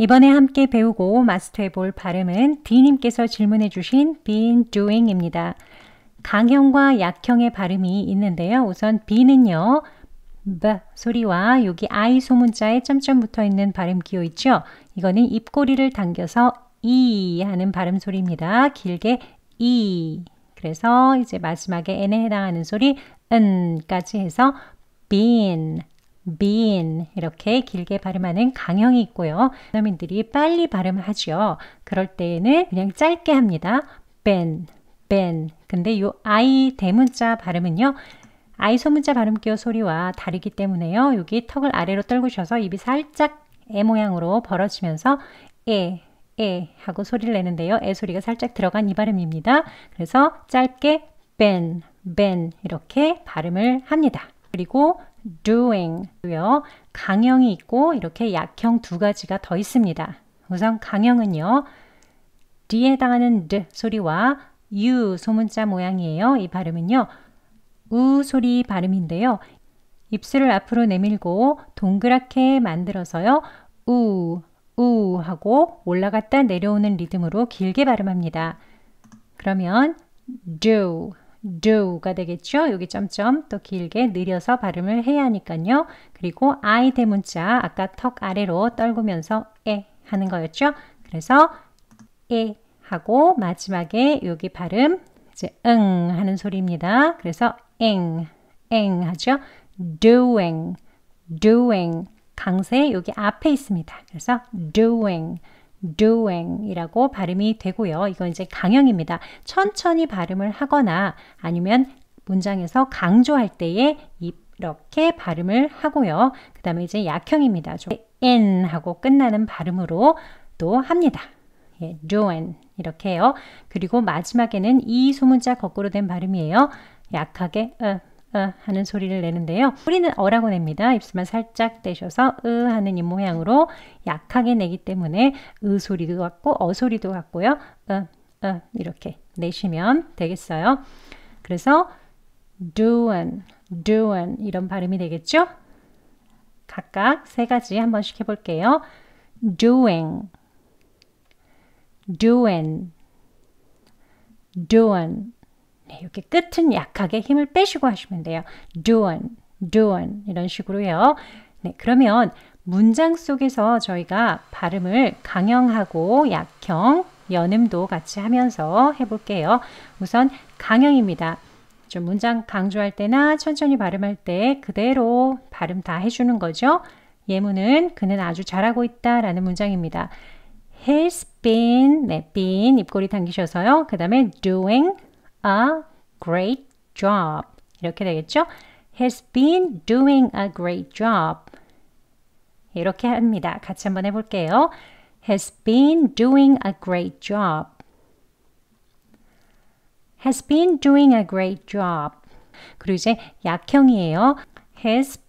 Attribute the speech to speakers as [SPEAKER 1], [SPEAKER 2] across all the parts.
[SPEAKER 1] 이번에 함께 배우고 마스터해 볼 발음은 D님께서 질문해 주신 been doing입니다. 강형과 약형의 발음이 있는데요. 우선 b 은요 b 소리와 여기 i 소문자에 점점 붙어 있는 발음 기호 있죠? 이거는 입꼬리를 당겨서 e 하는 발음 소리입니다. 길게 e 그래서 이제 마지막에 n에 해당하는 소리 n까지 해서 been bean 이렇게 길게 발음하는 강형이 있고요. 남인들이 빨리 발음하죠. 그럴 때에는 그냥 짧게 합니다. ben, ben. 근데 요 i 대문자 발음은요. i 소문자 발음기호 소리와 다르기 때문에요. 여기 턱을 아래로 떨구셔서 입이 살짝 에 모양으로 벌어지면서 에, 에 하고 소리를 내는데요. 에 소리가 살짝 들어간 이 발음입니다. 그래서 짧게 ben, ben 이렇게 발음을 합니다. 그리고 doing고요. 강형이 있고 이렇게 약형 두 가지가 더 있습니다. 우선 강형은요. d에 해당하는 d 소리와 u 소문자 모양이에요. 이 발음은요. 우 소리 발음인데요. 입술을 앞으로 내밀고 동그랗게 만들어서요. 우, 우 하고 올라갔다 내려오는 리듬으로 길게 발음합니다. 그러면 do, do가 되겠죠. 여기 점점 또 길게 느려서 발음을 해야 하니까요. 그리고 I 대문자 아까 턱 아래로 떨구면서 에 하는 거였죠. 그래서 에 하고 마지막에 여기 발음 이제 응 하는 소리입니다. 그래서 엥, 엥 하죠. doing, doing 강세 여기 앞에 있습니다. 그래서 doing doing이라고 발음이 되고요. 이건 이제 강형입니다. 천천히 발음을 하거나 아니면 문장에서 강조할 때에 이렇게 발음을 하고요. 그 다음에 이제 약형입니다. n 하고 끝나는 발음으로 또 합니다. 예, doing 이렇게 해요. 그리고 마지막에는 이 소문자 거꾸로 된 발음이에요. 약하게 으. 어, 어, 하는 소리를 내는데요. 뿌리는 어라고 냅니다. 입술만 살짝 떼셔서 으 하는 이 모양으로 약하게 내기 때문에 으 소리도 같고 어 소리도 같고요. 으, 으 이렇게 내시면 되겠어요. 그래서 d o i n d o i n 이런 발음이 되겠죠? 각각 세 가지 한 번씩 해볼게요. doing, doing, d o i n 네, 이렇게 끝은 약하게 힘을 빼시고 하시면 돼요. doing, doing 이런 식으로요. 네, 그러면 문장 속에서 저희가 발음을 강형하고 약형, 연음도 같이 하면서 해볼게요. 우선 강형입니다. 좀 문장 강조할 때나 천천히 발음할 때 그대로 발음 다 해주는 거죠. 예문은 그는 아주 잘하고 있다 라는 문장입니다. He's been, 네, been 입꼬리 당기셔서요. 그 다음에 doing, a great job. 이렇게 되겠죠? has been doing a great job. 이렇게 합니다. 같이 한번 해볼게요. has been doing a great job. has been doing a great job. 그리고 이제 약형이에요. has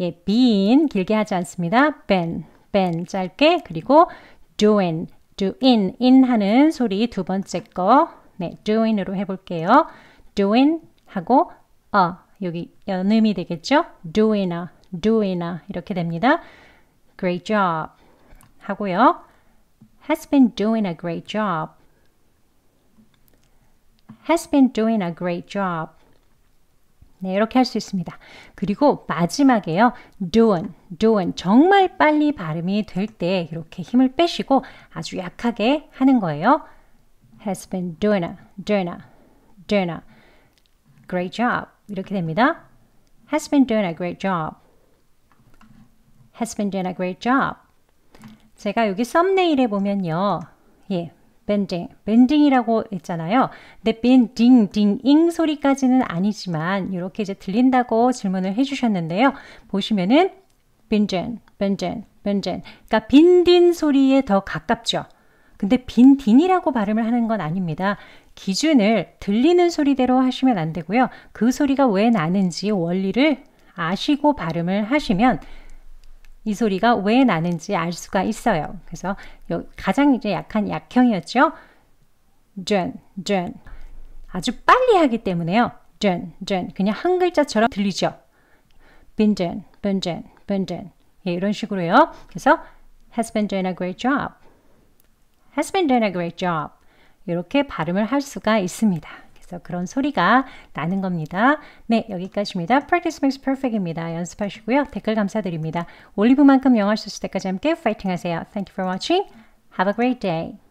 [SPEAKER 1] 예, been 길게 하지 않습니다. been, been 짧게 그리고 doing, doing, in 하는 소리 두 번째 거 네, doing으로 해볼게요. doing 하고 a 여기 연음이 되겠죠? doing a, doing a 이렇게 됩니다. Great job 하고요. has been doing a great job. has been doing a great job. 네, 이렇게 할 수 있습니다. 그리고 마지막에요. doing, doing. 정말 빨리 발음이 될 때 이렇게 힘을 빼시고 아주 약하게 하는 거예요. has been doing, doing, doing. Great job. 이렇게 됩니다. has been doing a great job. has been doing a great job. 제가 여기 썸네일에 보면요. 예. 밴딩, 밴딩이라고 했잖아요. 근데 밴딩, 딩, 잉 소리까지는 아니지만 이렇게 이제 들린다고 질문을 해주셨는데요. 보시면은 빈젠, 빈젠, 빈젠. 그러니까 빈딘 소리에 더 가깝죠. 근데 빈딘이라고 발음을 하는 건 아닙니다. 기준을 들리는 소리대로 하시면 안 되고요. 그 소리가 왜 나는지 원리를 아시고 발음을 하시면 이 소리가 왜 나는지 알 수가 있어요. 그래서 가장 이제 약한 약형이었죠. 전, 전. 아주 빨리 하기 때문에요. 전, 전. 그냥 한 글자처럼 들리죠. 빈전, 빈전, 빈전. 예, 이런 식으로요. 그래서 has been doing a great job. has been doing a great job. 이렇게 발음을 할 수가 있습니다. 그래서 그런 소리가 나는 겁니다. 네, 여기까지입니다. Practice makes perfect입니다. 연습하시고요. 댓글 감사드립니다. 올리브만큼 영어 쓸 때까지 함께 파이팅 하세요. Thank you for watching. Have a great day.